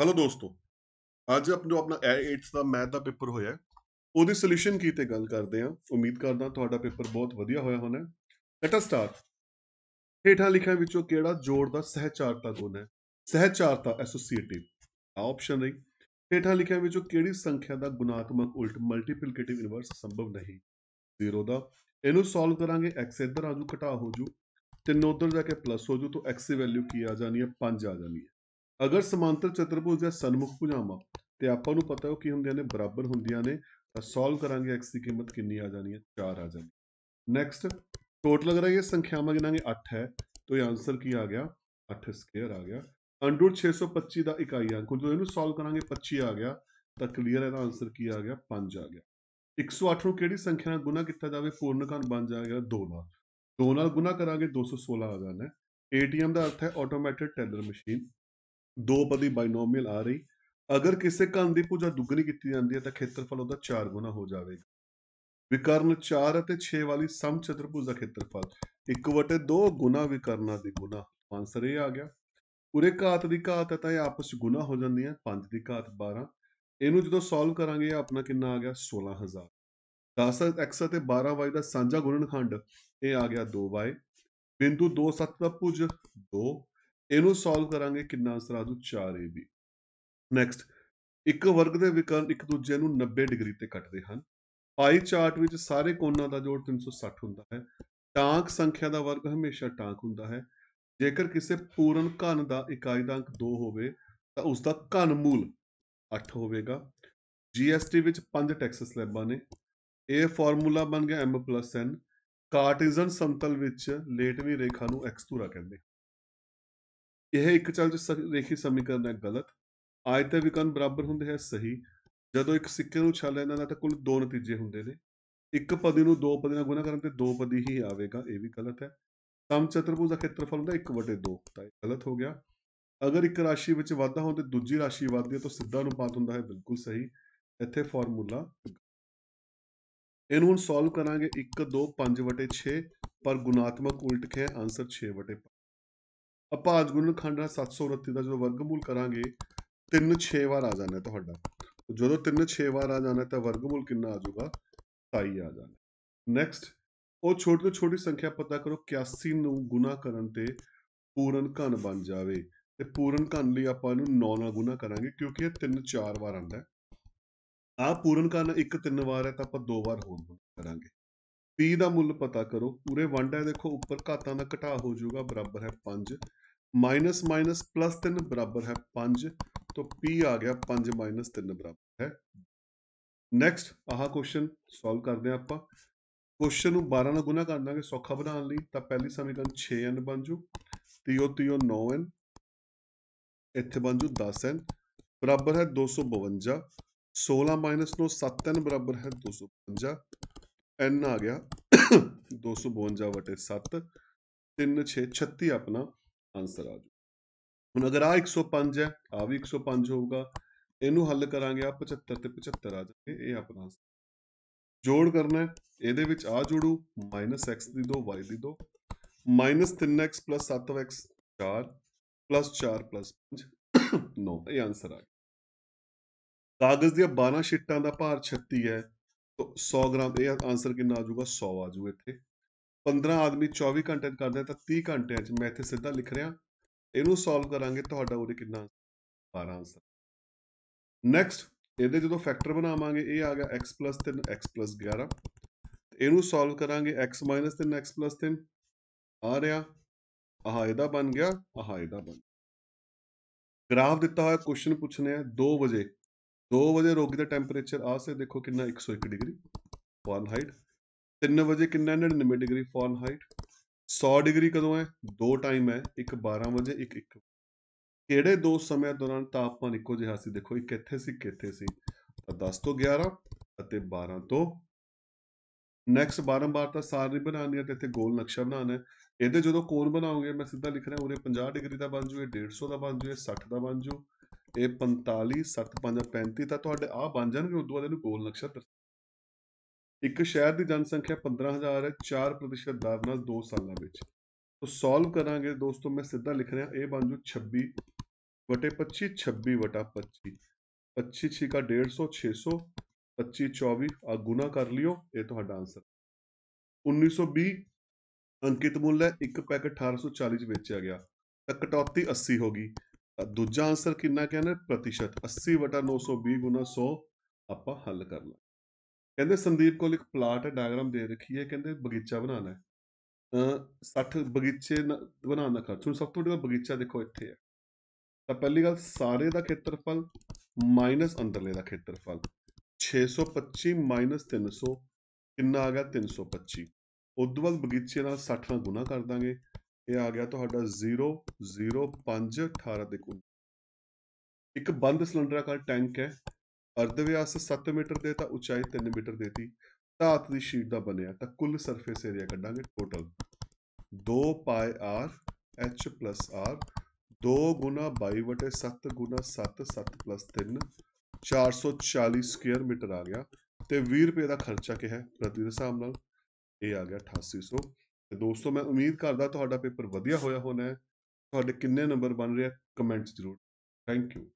hello ਦੋਸਤੋ ਅੱਜ ਆਪਣਾ ਜੋ ਆਪਣਾ A8 ਦਾ ਮੈਥ ਦਾ ਪੇਪਰ ਹੋਇਆ ਉਹਦੇ ਸੋਲੂਸ਼ਨ ਕੀ ਤੇ ਗੱਲ ਕਰਦੇ ਆ ਉਮੀਦ ਕਰਦਾ ਤੁਹਾਡਾ ਪੇਪਰ ਬਹੁਤ ਵਧੀਆ ਹੋਇਆ ਹੋਣਾ ਲੈਟ ਅਸ ਸਟਾਰਟ ਹੇਠਾਂ ਲਿਖਿਆ ਵਿੱਚੋਂ ਕਿਹੜਾ ਜੋੜ ਦਾ ਸਹਿਚਾਰਤਾ ਗੁਣ ਹੈ ਸਹਿਚਾਰਤਾ ਐਸੋਸੀਏਟਿਵ ਆ ਆਪਸ਼ਨ ਰਹੀ ਹੇਠਾਂ ਲਿਖਿਆ ਵਿੱਚੋਂ ਕਿਹੜੀ ਸੰਖਿਆ ਦਾ ਗੁਣਾਤਮਕ ਉਲਟ ਮਲਟੀਪਲੀਕੇਟਿਵ ਇਨਵਰਸ ਸੰਭਵ ਨਹੀਂ ਜ਼ੀਰੋ ਦਾ ਇਹਨੂੰ ਸੋਲਵ ਕਰਾਂਗੇ x ਇੱਧਰ ਆ ਜੂ ਘਟਾ ਹੋ ਜੂ 3 ਉਧਰ ਜਾ ਕੇ ਪਲੱਸ ਹੋ ਜੂ ਤਾਂ x ਦੀ ਵੈਲਿਊ ਕੀ ਆ ਜਾਣੀ ਹੈ 5 ਆ ਜਾਣੀ ਹੈ ਅਗਰ ਸਮਾਂਤਰ ਚਤੁਰਭੁਜ ਜਾਂ ਸਨਮੁਖ ਭੁਜਾਵਾਂ ਤੇ ਆਪਾਂ ਨੂੰ ਪਤਾ ਹੋ ਕੀ ਹੁੰਦੀਆਂ ਨੇ ਬਰਾਬਰ ਹੁੰਦੀਆਂ ਨੇ ਤਾਂ ਸੋਲਵ ਕਰਾਂਗੇ x ਦੀ ਕੀਮਤ ਕਿੰਨੀ ਆ ਜਾਣੀ ਹੈ 4 ਆ ਜਾਣੀ ਨੈਕਸਟ ਟੋਟਲ ਅਗਰ ਇਹ ਸੰਖਿਆਵਾਂ ਗਿਣਾਂਗੇ 8 ਹੈ ਤਾਂ ਇਹ ਆਨਸਰ ਕੀ ਆ ਗਿਆ 8 ਸਕੁਅਰ ਆ ਗਿਆ ਅੰਡਰ 625 ਦਾ ਇਕਾਈ ਅੰਕ ਜਦੋਂ ਇਹਨੂੰ ਸੋਲਵ ਕਰਾਂਗੇ 25 ਆ ਗਿਆ ਤਾਂ ਕਲੀਅਰ ਇਹਦਾ ਆਨਸਰ ਕੀ ਆ ਗਿਆ 5 ਆ ਗਿਆ 108 ਨੂੰ ਕਿਹੜੀ ਸੰਖਿਆ ਨਾਲ ਗੁਣਾ ਕੀਤਾ ਜਾਵੇ ਪੂਰਨਕਾਂ ਬਣ ਜਾਏਗਾ 2 ਨਾਲ 2 ਨਾਲ ਗੁਣਾ ਕਰਾਂਗੇ 216 ਆ ਜਾਣਾ ਹੈ ਏਟੀਐਮ ਦਾ ਅਰਥ ਹੈ ਆਟੋਮੈਟਿਕ ਟੈਲਰ ਮਸ਼ੀਨ ਦੋ ਪਦੀ ਬਾਈਨੋਮੀਅਲ ਆ ਰਹੀ ਅਗਰ ਕਿਸੇ ਘਨ ਦੀ ਪੂਜਾ ਦੁੱਗਣੀ ਕੀਤੀ ਜਾਂਦੀ ਹੈ ਤਾਂ ਖੇਤਰਫਲ ਉਹਦਾ 4 ਗੁਣਾ ਹੋ ਜਾਵੇਗਾ ਵਿਕਰਨ 4 ਅਤੇ 6 ਵਾਲੀ ਚਤੁਰਭੁਜ ਦਾ ਖੇਤਰਫਲ 1/2 ਗੁਣਾ ਵਿਕਰਨਾਂ ਦੇ ਗੁਣਾ ਆਨਸਰ ਇਹ ਆ ਗਿਆ ਉਰੇ ਘਾਤ ਦੀ ਘਾਤ ਹੈ ਤਾਂ ਇਹ ਆਪਸ ਵਿੱਚ ਗੁਣਾ ਹੋ ਜਾਂਦੀਆਂ 5 ਦੀ ਘਾਤ 12 ਇਹਨੂੰ ਜਦੋਂ ਸੋਲਵ ਕਰਾਂਗੇ ਆਪਣਾ ਕਿੰਨਾ ਆ ਗਿਆ 16000 x ਅਤੇ 12y ਦਾ ਸਾਂਝਾ ਗੁਣਨਖੰਡ ਇਹ ਆ ਗਿਆ 2y ਬਿੰਦੂ 2 7 ਦਾ ਭੁਜ 2 ਇਹਨੂੰ ਸੋਲਵ ਕਰਾਂਗੇ ਕਿੰਨਾ ਆਨਸਰ ਆ ਜੂ 4ab ਨੈਕਸਟ ਇੱਕ ਵਰਗ ਦੇ ਵਿਕਰਨ ਇੱਕ ਦੂਜੇ ਨੂੰ 90 ਡਿਗਰੀ ਤੇ ਕੱਟਦੇ ਹਨ ਪਾਈ ਚਾਰਟ ਵਿੱਚ ਸਾਰੇ ਕੋਨਾਂ ਦਾ ਜੋੜ 360 ਹੁੰਦਾ ਹੈ ਟਾਂਕ ਸੰਖਿਆ ਦਾ ਵਰਗ ਹਮੇਸ਼ਾ ਟਾਂਕ ਹੁੰਦਾ ਹੈ ਜੇਕਰ ਕਿਸੇ ਪੂਰਨ ਘਨ ਦਾ ਇਕਾਈ ਦਾ ਅੰਕ 2 ਹੋਵੇ ਤਾਂ ਉਸ ਦਾ ਘਨ ਮੂਲ 8 ਹੋਵੇਗਾ ਜੀਐਸਟੀ ਵਿੱਚ ਪੰਜ ਟੈਕਸ ਸਲੈਬਾਂ ਨੇ ਇਹ ਫਾਰਮੂਲਾ ਬਣ ਗਿਆ m+n n ਸਮਤਲ ਵਿੱਚ ਲੇਟਵੀਂ ਰੇਖਾ ਨੂੰ x ਧੁਰਾ ਕਹਿੰਦੇ ਇਹ ਇੱਕ ਚਲਚ ਰੇਖੀ ਸਮੀਕਰਨ ਹੈ ਗਲਤ ਆਇਤ ਦੇ ਵਿਕਰਨ ਬਰਾਬਰ ਹੁੰਦੇ ਹੈ ਸਹੀ ਜਦੋਂ ਇੱਕ ਸਿੱਕੇ ਨੂੰ ਛਾਲਿਆ ਜਾਂਦਾ ਤਾਂ ਕੁੱਲ ਦੋ ਨਤੀਜੇ ਹੁੰਦੇ ਨੇ ਇੱਕ ਪਦੀ ਨੂੰ ਦੋ ਪਦੀ ਨਾਲ ਗੁਣਾ ਕਰਨ ਤੇ ਦੋ ਪਦੀ ਹੀ ਆਵੇਗਾ ਇਹ ਵੀ ਗਲਤ ਹੈ ਸਮ ਚਤੁਰਭੁਜ ਦਾ ਖੇਤਰਫਲ ਹੁੰਦਾ 1/2 ਤਾਂ ਇਹ ਗਲਤ ਹੋ ਗਿਆ ਅਗਰ ਇੱਕ ਰਾਸ਼ੀ ਵਿੱਚ ਵਾਧਾ ਹੋਵੇ ਤੇ ਦੂਜੀ ਰਾਸ਼ੀ ਵੱਧਦੀ ਹੈ ਤਾਂ ਸਿੱਧਾ ਅਨੁਪਾਤ ਹੁੰਦਾ ਹੈ ਬਿਲਕੁਲ ਸਹੀ ਇੱਥੇ ਫਾਰਮੂਲਾ ਇਹਨੂੰ ਹੁਣ ਸੋਲਵ ਕਰਾਂਗੇ 1 2 5 6 ਪਰ ਗੁਣਾਤਮਕ ਉਲਟ ਹੈ ਆਨਸਰ 6 5 ਆਪਾਂ ਅੱਜ ਗੁਣਨਖੰਡ 729 ਦਾ ਜਦੋਂ ਵਰਗਮੂਲ ਕਰਾਂਗੇ 3 6 ਵਾਰ ਆ ਜਾਣਾ ਤੁਹਾਡਾ ਜਦੋਂ 3 6 ਵਾਰ ਆ ਜਾਣਾ ਤਾਂ ਵਰਗਮੂਲ ਕਿੰਨਾ ਆ ਜਾਊਗਾ 27 ਆ ਜਾਣਾ ਨੈਕਸਟ ਉਹ ਛੋਟੀ ਤੋਂ ਛੋਟੀ ਸੰਖਿਆ ਪਤਾ ਕਰੋ 81 ਨੂੰ ਗੁਣਾ ਕਰਨ ਤੇ ਪੂਰਨ ਘਨ ਬਣ ਜਾਵੇ ਤੇ ਪੂਰਨ ਘਨ ਲਈ ਆਪਾਂ ਇਹਨੂੰ 9 ਨਾਲ ਗੁਣਾ ਕਰਾਂਗੇ ਕਿਉਂਕਿ ਇਹ 3 4 ਵਾਰ ਆਂਦਾ ਆ ਪੂਰਨ ਘਨ 1 3 ਵਾਰ ਹੈ ਤਾਂ ਆਪਾਂ 2 ਵਾਰ ਹੋਰ ਗੁਣਾ ਕਰਾਂਗੇ p ਦਾ ਮੁੱਲ ਪਤਾ ਕਰੋ ਪੂਰੇ ਵੰਡ ਹੈ ਦੇਖੋ ਉੱਪਰ ਘਾਤਾਂ ਦਾ ਘਟਾ ਹੋ ਜਾਊਗਾ ਬਰਾਬਰ ਹੈ 5 ਮਾਈਨਸ ਮਾਈਨਸ ਪਲੱਸ 3 ਬਰਾਬਰ ਹੈ 5 ਤੋਂ p ਆ ਗਿਆ 5 ਮਾਈਨਸ 3 ਬਰਾਬਰ ਹੈ ਨੈਕਸਟ ਆਹ ਕੁਐਸਚਨ ਸੋਲਵ ਕਰਦੇ ਆ ਆਪਾਂ ਕੁਐਸਚਨ ਨੂੰ 12 ਨਾਲ ਗੁਣਾ ਕਰ ਦਾਂਗੇ ਸੌਖਾ ਬਣਾਉਣ ਲਈ ਤਾਂ ਪਹਿਲੀ ਸਮੀਕਰਨ 6n ਬਣ ਜੂ ਤੀਓ ਤੀਓ 9n ਇੱਥੇ ਬਣ ਜੂ 10n ਬਰਾਬਰ ਹੈ 252 16 9 7n ਬਰਾਬਰ ਹੈ 252 n ਆ ਗਿਆ 252 ਵਟੇ 7 36 36 ਆਪਣਾ ਆਨਸਰ ਆ ਜੂ ਹੁਣ ਅਗਰ ਆ 105 ਹੈ ਆ ਵੀ 105 ਹੋਊਗਾ ਇਹਨੂੰ ਹੱਲ ਕਰਾਂਗੇ ਆ 75 ਤੇ 75 ਆ ਜਾਣਗੇ ਇਹ ਆਪਣਾ ਜੋੜ ਕਰਨਾ ਹੈ ਇਹਦੇ ਵਿੱਚ ਆ ਜੋੜੂ -x ਦੀ ਦੋ y ਦੀ ਦੋ -3x 7x 4 4 5 9 ਇਹ ਆਨਸਰ ਆ ਗਿਆ ਕਾਗਜ਼ ਦੀਆਂ 12 ਸ਼ੀਟਾਂ ਦਾ ਭਾਰ 36 ਹੈ 100 ਗ੍ਰਾਮ ਇਹ ਆਨਸਰ ਕਿੰਨਾ ਆ ਜਾਊਗਾ 100 ਆ ਜਾਊ ਇੱਥੇ 15 ਆਦਮੀ 24 ਘੰਟੇ ਕਰਦੇ ਤਾਂ 30 ਘੰਟਿਆਂ 'ਚ ਮੈਂ ਇੱਥੇ ਸਿੱਧਾ ਲਿਖ ਰਿਹਾ ਇਹਨੂੰ ਸੋਲਵ ਕਰਾਂਗੇ ਤੁਹਾਡਾ ਉਹਦੇ ਕਿੰਨਾ 12 ਆਨਸਰ ਨੈਕਸਟ ਇਹਦੇ ਜਦੋਂ ਫੈਕਟਰ ਬਣਾਵਾਂਗੇ ਇਹ ਆ ਗਿਆ x 3 x 11 ਇਹਨੂੰ ਸੋਲਵ ਕਰਾਂਗੇ x 3 x 3 ਆ ਰਿਹਾ ਆਹ ਇਹਦਾ ਬਣ ਗਿਆ ਆਹ ਇਹਦਾ ਬਣ ਗਿਆ ਗ੍ਰਾਫ ਦਿੱਤਾ ਹੋਇਆ ਕੁਐਸਚਨ ਪੁੱਛਨੇ ਆ 2 ਵਜੇ 2 ਵਜੇ ਰੋਗੀ ਦਾ ਟੈਂਪਰੇਚਰ ਆ ਸੇ ਦੇਖੋ ਕਿੰਨਾ 101 ਡਿਗਰੀ ਫਾਰਨਹਾਈਟ 3 ਵਜੇ ਕਿੰਨਾ 99 ਡਿਗਰੀ ਫਾਰਨਹਾਈਟ 100 ਡਿਗਰੀ ਕਦੋਂ ਹੈ ਦੋ ਟਾਈਮ ਹੈ ਇੱਕ 12 ਵਜੇ ਇੱਕ 1 ਕਿਹੜੇ ਦੋ ਸਮੇਂ ਦੌਰਾਨ ਤਾਪਮਾਨ ਇੱਕੋ ਜਿਹਾ ਸੀ ਦੇਖੋ ਇੱਕ ਇੱਥੇ ਸੀ ਕਿੱਥੇ ਸੀ 10 ਤੋਂ 11 ਅਤੇ 12 ਤੋਂ ਨੈਕਸਟ ਬਾਰੰਬਾਰ ਤਾਂ ਸਾਰਨੀ ਬਣਾਉਣੀ ਹੈ ਤੇ ਇੱਥੇ ਗੋਲ ਨਕਸ਼ਾ ਬਣਾਉਣਾ ਹੈ ਇਹਦੇ ਜਦੋਂ ਕੋਣ ਬਣਾਉਂਗੇ ਮੈਂ ਸਿੱਧਾ ਲਿਖ ਰਿਹਾ ਉਰੇ 50 ਡਿਗਰੀ ਦਾ ਬਣ ਜੂਏ 150 ਦਾ ਬਣ ਜੂਏ 60 ਦਾ ਬਣ ਜੂ ਇਹ 45 75 35 ਤਾਂ ਤੁਹਾਡੇ ਆ ਬਣ ਜਾਣਗੇ ਉਦੋਂ ਬਾਅਦ ਇਹਨੂੰ ਗੋਲ ਨਕਸ਼ਾ ਇੱਕ ਸ਼ਹਿਰ ਦੀ ਜਨਸੰਖਿਆ 15000 ਹੈ 4% ਦਰ ਨਾਲ 2 ਸਾਲਾਂ ਵਿੱਚ ਤੋਂ ਸੋਲਵ ਕਰਾਂਗੇ ਦੋਸਤੋ ਮੈਂ ਸਿੱਧਾ ਲਿਖ ਰਿਹਾ ਇਹ ਬਣ ਜੂ 26 ਵਟੇ 25 26 ਵਟਾ 25 25 6 ਦਾ 150 600 25 24 ਆ ਗੁਣਾ ਕਰ ਲਿਓ ਇਹ ਤੁਹਾਡਾ ਆਨਸਰ 1920 ਅੰਕਿਤ ਮੁੱਲ ਹੈ ਇੱਕ ਪੈਕ 1840 ਚ ਵੇਚਿਆ ਗਿਆ ਤਾਂ ਕਟੌਤੀ 80 ਹੋ ਗਈ ਦੂਜਾ ਆਨਸਰ ਕਿੰਨਾ ਕਹਿੰਦੇ ਪ੍ਰਤੀਸ਼ਤ 80 ਵਟਾ 920 ਗੁਣਾ 100 ਆਪਾਂ ਹੱਲ ਕਰਨਾ ਕਹਿੰਦੇ ਸੰਦੀਪ ਕੋਲ ਇੱਕ ਪਲਾਟ ਹੈ ਡਾਇਗਰਾਮ ਦੇ ਰੱਖੀ ਹੈ ਕਹਿੰਦੇ ਬਗੀਚਾ ਬਣਾਉਣਾ ਹੈ 60 ਬਗੀਚੇ ਬਣਾਉਣ ਦਾ ਖਰਚ ਹੁਣ ਸਭ ਤੋਂ ਵੱਡਾ ਬਗੀਚਾ ਦੇਖੋ ਇੱਥੇ ਹੈ ਤਾਂ ਪਹਿਲੀ ਗੱਲ ਸਾਰੇ ਦਾ ਖੇਤਰਫਲ ਮਾਈਨਸ ਅੰਦਰਲੇ ਦਾ ਖੇਤਰਫਲ 625 ਮਾਈਨਸ 300 ਕਿੰਨਾ ਆ ਗਿਆ 325 ਉਦੋਂ ਬਾਅਦ ਬਗੀਚੇ ਨਾਲ 60 ਨਾਲ ਗੁਣਾ ਕਰ ਦਾਂਗੇ ਇਹ ਆ ਗਿਆ ਤੁਹਾਡਾ 00518 ਦੇ ਕੋਲ ਇੱਕ ਬੰਦ ਸਿਲੰਡਰ ਆਕਾਰ ਟੈਂਕ ਹੈ ਅਰਧ ਵਿਆਸ 7 ਮੀਟਰ ਦੇ ਤਾਂ ਉਚਾਈ 3 ਮੀਟਰ ਦਿੱਤੀ ਧਾਤ ਦੀ ਸ਼ੀਟ ਦਾ ਬਣਿਆ ਤਾਂ ਕੁੱਲ ਸਰਫੇਸ ਏਰੀਆ ਕੱਢਾਂਗੇ total 2 pi R h r 2 ਗੁਣਾ 22 ਵਟੇ 7 ਗੁਣਾ 7 7 3 440 ਸਕੁਅਰ ਮੀਟਰ ਆ ਗਿਆ ਤੇ 20 ਰੁਪਏ ਦਾ ਖਰਚਾ ਕਿਹਾ ਪ੍ਰਤੀ ਦੇ ਹਿਸਾਬ ਨਾਲ ਇਹ ਆ ਗਿਆ 8800 ਤੇ ਦੋਸਤੋ ਮੈਂ ਉਮੀਦ ਕਰਦਾ ਤੁਹਾਡਾ ਪੇਪਰ ਵਧੀਆ ਹੋਇਆ ਹੋਣਾ ਹੈ ਤੁਹਾਡੇ ਕਿੰਨੇ ਨੰਬਰ ਬਣ ਰਹੇ ਕਮੈਂਟਸ ਜ਼ਰੂਰ ਥੈਂਕ ਯੂ